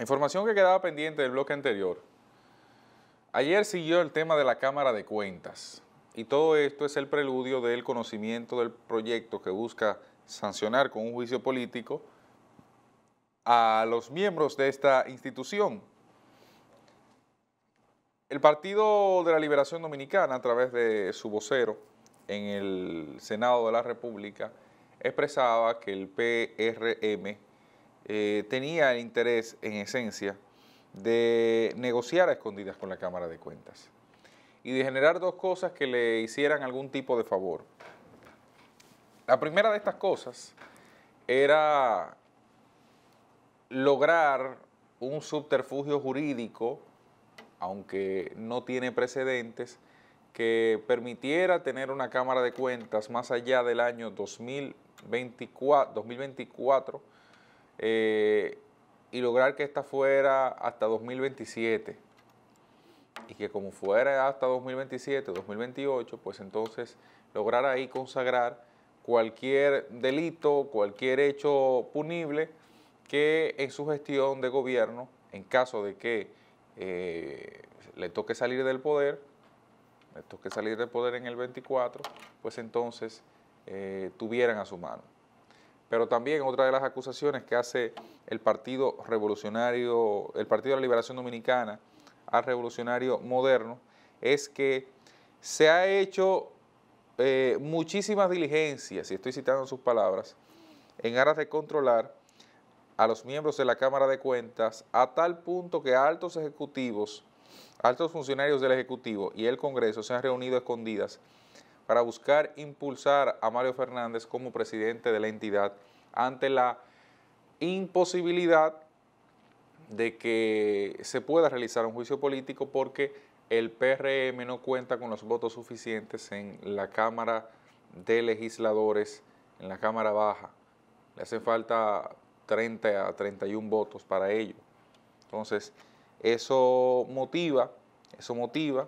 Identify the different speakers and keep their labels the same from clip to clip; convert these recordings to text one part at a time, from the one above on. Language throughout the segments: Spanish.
Speaker 1: información que quedaba pendiente del bloque anterior. Ayer siguió el tema de la Cámara de Cuentas y todo esto es el preludio del conocimiento del proyecto que busca sancionar con un juicio político a los miembros de esta institución. El Partido de la Liberación Dominicana, a través de su vocero en el Senado de la República, expresaba que el PRM eh, tenía el interés, en esencia, de negociar a escondidas con la Cámara de Cuentas y de generar dos cosas que le hicieran algún tipo de favor. La primera de estas cosas era lograr un subterfugio jurídico, aunque no tiene precedentes, que permitiera tener una Cámara de Cuentas más allá del año 2024 eh, y lograr que esta fuera hasta 2027 y que como fuera hasta 2027, 2028, pues entonces lograr ahí consagrar cualquier delito, cualquier hecho punible que en su gestión de gobierno, en caso de que eh, le toque salir del poder, le toque salir del poder en el 24, pues entonces eh, tuvieran a su mano. Pero también otra de las acusaciones que hace el Partido Revolucionario, el Partido de la Liberación Dominicana al revolucionario moderno, es que se ha hecho eh, muchísimas diligencias, y estoy citando sus palabras, en aras de controlar a los miembros de la Cámara de Cuentas a tal punto que altos ejecutivos, altos funcionarios del Ejecutivo y el Congreso se han reunido escondidas para buscar impulsar a Mario Fernández como presidente de la entidad ante la imposibilidad de que se pueda realizar un juicio político porque el PRM no cuenta con los votos suficientes en la Cámara de Legisladores, en la Cámara Baja. Le hacen falta 30 a 31 votos para ello. Entonces, eso motiva, eso motiva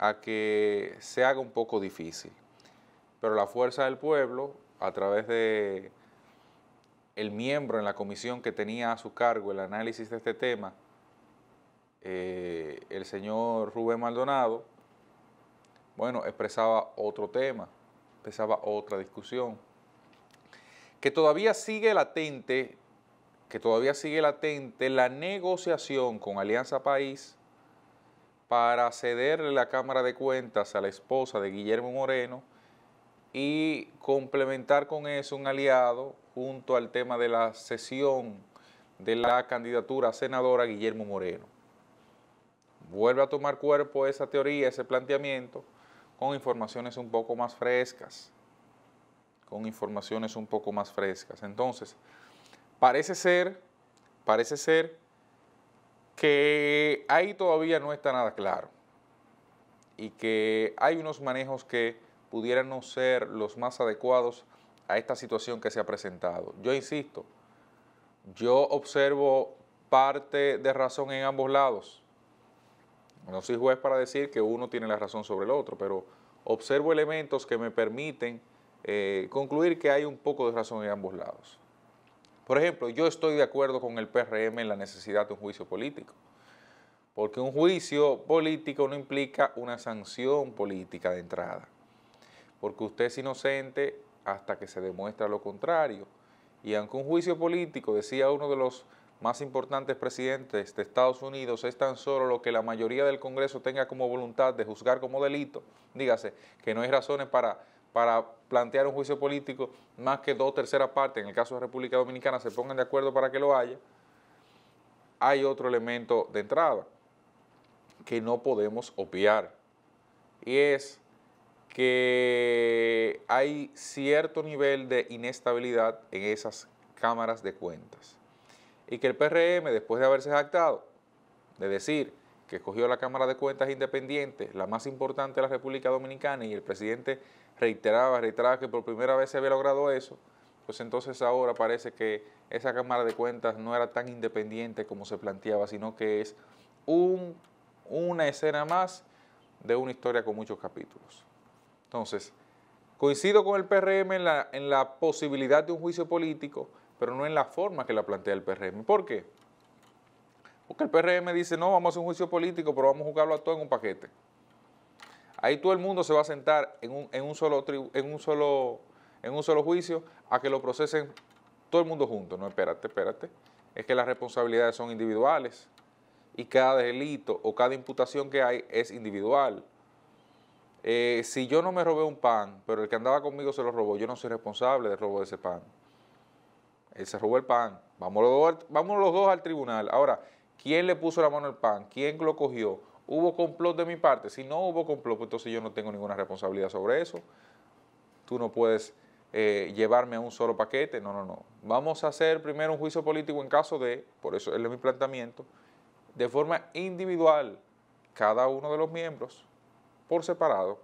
Speaker 1: a que se haga un poco difícil pero la fuerza del pueblo, a través de el miembro en la comisión que tenía a su cargo el análisis de este tema, eh, el señor Rubén Maldonado, bueno, expresaba otro tema, expresaba otra discusión, que todavía sigue latente, que todavía sigue latente la negociación con Alianza País para cederle la Cámara de Cuentas a la esposa de Guillermo Moreno, y complementar con eso un aliado junto al tema de la sesión de la candidatura a senadora Guillermo Moreno. Vuelve a tomar cuerpo esa teoría, ese planteamiento, con informaciones un poco más frescas, con informaciones un poco más frescas. Entonces, parece ser, parece ser que ahí todavía no está nada claro y que hay unos manejos que pudieran no ser los más adecuados a esta situación que se ha presentado. Yo insisto, yo observo parte de razón en ambos lados. No soy juez para decir que uno tiene la razón sobre el otro, pero observo elementos que me permiten eh, concluir que hay un poco de razón en ambos lados. Por ejemplo, yo estoy de acuerdo con el PRM en la necesidad de un juicio político, porque un juicio político no implica una sanción política de entrada porque usted es inocente hasta que se demuestra lo contrario. Y aunque un juicio político, decía uno de los más importantes presidentes de Estados Unidos, es tan solo lo que la mayoría del Congreso tenga como voluntad de juzgar como delito, dígase que no hay razones para, para plantear un juicio político más que dos terceras partes, en el caso de República Dominicana, se pongan de acuerdo para que lo haya, hay otro elemento de entrada que no podemos obviar y es que hay cierto nivel de inestabilidad en esas cámaras de cuentas y que el PRM, después de haberse jactado de decir que escogió la Cámara de Cuentas Independiente, la más importante de la República Dominicana, y el presidente reiteraba, reiteraba que por primera vez se había logrado eso, pues entonces ahora parece que esa Cámara de Cuentas no era tan independiente como se planteaba, sino que es una escena más de una historia con muchos capítulos. Entonces, coincido con el PRM en la, posibilidad de un juicio político, pero no en la forma que la plantea el PRM. ¿Por qué? Porque el PRM dice, no, vamos a hacer un juicio político, pero vamos a juzgarlo a todo en un paquete. Ahí todo el mundo se va a sentar en un, solo, en un solo, en un solo juicio a que lo procesen todo el mundo junto. No, espérate, espérate. Es que las responsabilidades son individuales y cada delito o cada imputación que hay es individual. Eh, si yo no me robé un pan, pero el que andaba conmigo se lo robó, yo no soy responsable del robo de ese pan. Él se robó el pan. Vamos los dos, al tribunal. Ahora, ¿quién le puso la mano al pan? ¿Quién lo cogió? ¿Hubo complot de mi parte? Si no hubo complot, pues entonces yo no tengo ninguna responsabilidad sobre eso. Tú no puedes eh, llevarme a un solo paquete. No, no, no. Vamos a hacer primero un juicio político en caso de, por eso él es mi planteamiento, de forma individual, cada uno de los miembros por separado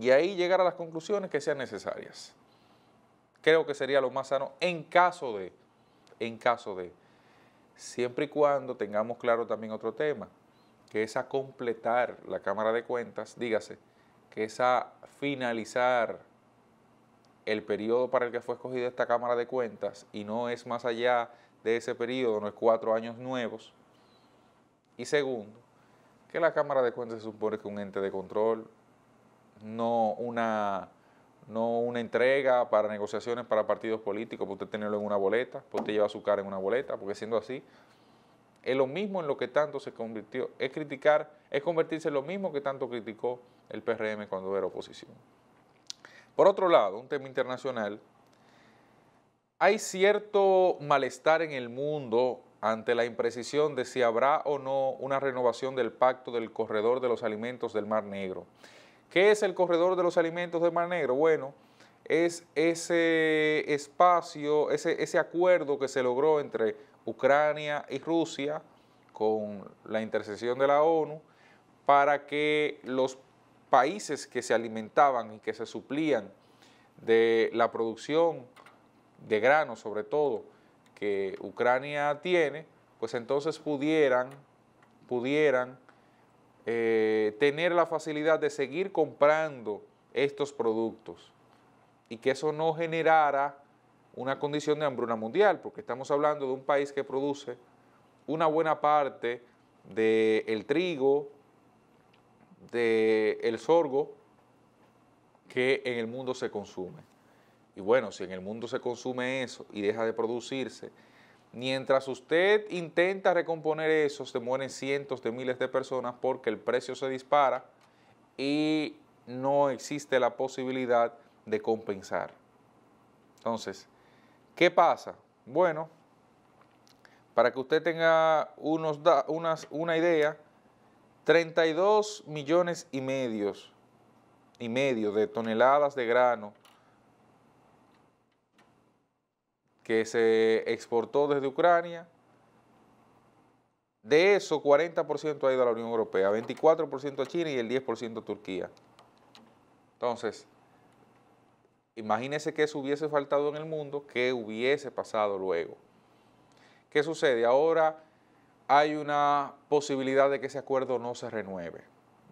Speaker 1: y ahí llegar a las conclusiones que sean necesarias. Creo que sería lo más sano en caso de, en caso de, siempre y cuando tengamos claro también otro tema, que es a completar la Cámara de Cuentas, dígase, que es a finalizar el periodo para el que fue escogida esta Cámara de Cuentas y no es más allá de ese periodo, no es cuatro años nuevos. Y segundo, que la Cámara de Cuentas se supone que es un ente de control, no una, una entrega para negociaciones para partidos políticos, porque usted tenerlo en una boleta, porque usted llevar su cara en una boleta, porque siendo así, es lo mismo en lo que tanto se convirtió, es criticar, es convertirse en lo mismo que tanto criticó el PRM cuando era oposición. Por otro lado, un tema internacional, hay cierto malestar en el mundo ante la imprecisión de si habrá o no una renovación del pacto del corredor de los alimentos del Mar Negro. ¿Qué es el corredor de los alimentos del Mar Negro? Bueno, es ese espacio, ese, ese acuerdo que se logró entre Ucrania y Rusia con la intercesión de la ONU para que los países que se alimentaban y que se suplían de la producción de granos sobre todo, que Ucrania tiene, pues entonces pudieran, pudieran eh, tener la facilidad de seguir comprando estos productos y que eso no generara una condición de hambruna mundial, porque estamos hablando de un país que produce una buena parte del el trigo, del el sorgo que en el mundo se consume. Y bueno, si en el mundo se consume eso y deja de producirse, mientras usted intenta recomponer eso, se mueren cientos de miles de personas porque el precio se dispara y no existe la posibilidad de compensar. Entonces, ¿qué pasa? Bueno, para que usted tenga unos una idea, 32 millones y, medios, y medio de toneladas de grano que se exportó desde Ucrania, de eso 40% ha ido a la Unión Europea, 24% a China y el 10% a Turquía. Entonces, imagínese que eso hubiese faltado en el mundo, qué hubiese pasado luego. ¿Qué sucede? Ahora hay una posibilidad de que ese acuerdo no se renueve,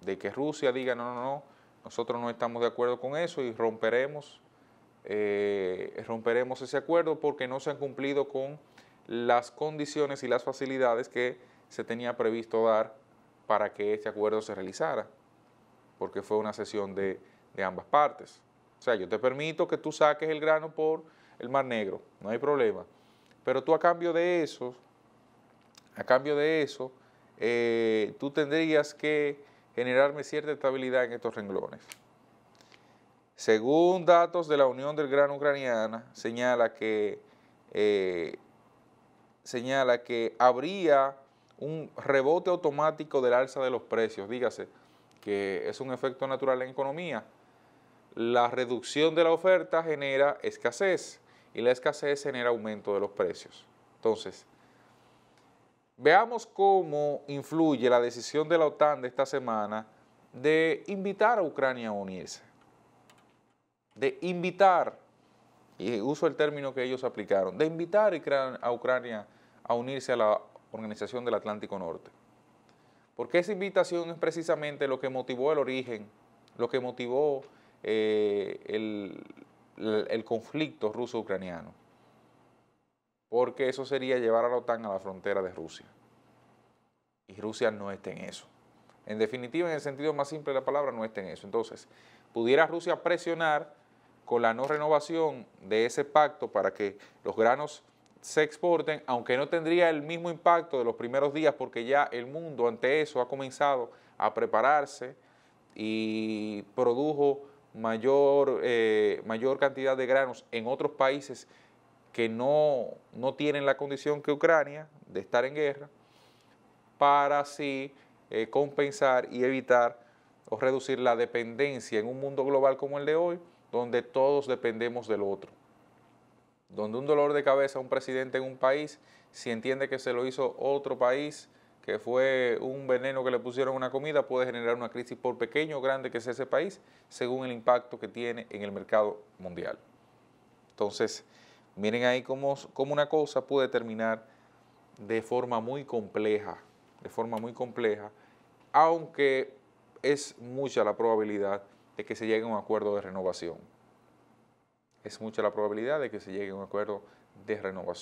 Speaker 1: de que Rusia diga, no, no, no, nosotros no estamos de acuerdo con eso y romperemos eh, romperemos ese acuerdo porque no se han cumplido con las condiciones y las facilidades que se tenía previsto dar para que este acuerdo se realizara, porque fue una sesión de, ambas partes. O sea, yo te permito que tú saques el grano por el Mar Negro, no hay problema. Pero tú a cambio de eso, a cambio de eso, eh, tú tendrías que generarme cierta estabilidad en estos renglones. Según datos de la Unión del Gran Ucraniana, señala que, eh, señala que habría un rebote automático del alza de los precios, dígase, que es un efecto natural en economía. La reducción de la oferta genera escasez y la escasez genera aumento de los precios. Entonces, veamos cómo influye la decisión de la OTAN de esta semana de invitar a Ucrania a unirse de invitar, y uso el término que ellos aplicaron, de invitar a Ucrania a unirse a la Organización del Atlántico Norte. Porque esa invitación es precisamente lo que motivó el origen, lo que motivó eh, el, el conflicto ruso-ucraniano. Porque eso sería llevar a la OTAN a la frontera de Rusia. Y Rusia no está en eso. En definitiva, en el sentido más simple de la palabra, no está en eso. Entonces, pudiera Rusia presionar con la no renovación de ese pacto para que los granos se exporten, aunque no tendría el mismo impacto de los primeros días porque ya el mundo ante eso ha comenzado a prepararse y produjo mayor, eh, mayor cantidad de granos en otros países que no, tienen la condición que Ucrania de estar en guerra, para así eh, compensar y evitar o reducir la dependencia en un mundo global como el de hoy donde todos dependemos del otro. Donde un dolor de cabeza a un presidente en un país, si entiende que se lo hizo otro país, que fue un veneno que le pusieron una comida, puede generar una crisis por pequeño o grande que sea ese país, según el impacto que tiene en el mercado mundial. Entonces, miren ahí cómo, cómo una cosa puede terminar de forma muy compleja, de forma muy compleja, aunque es mucha la probabilidad de que se llegue a un acuerdo de renovación. Es mucha la probabilidad de que se llegue a un acuerdo de renovación.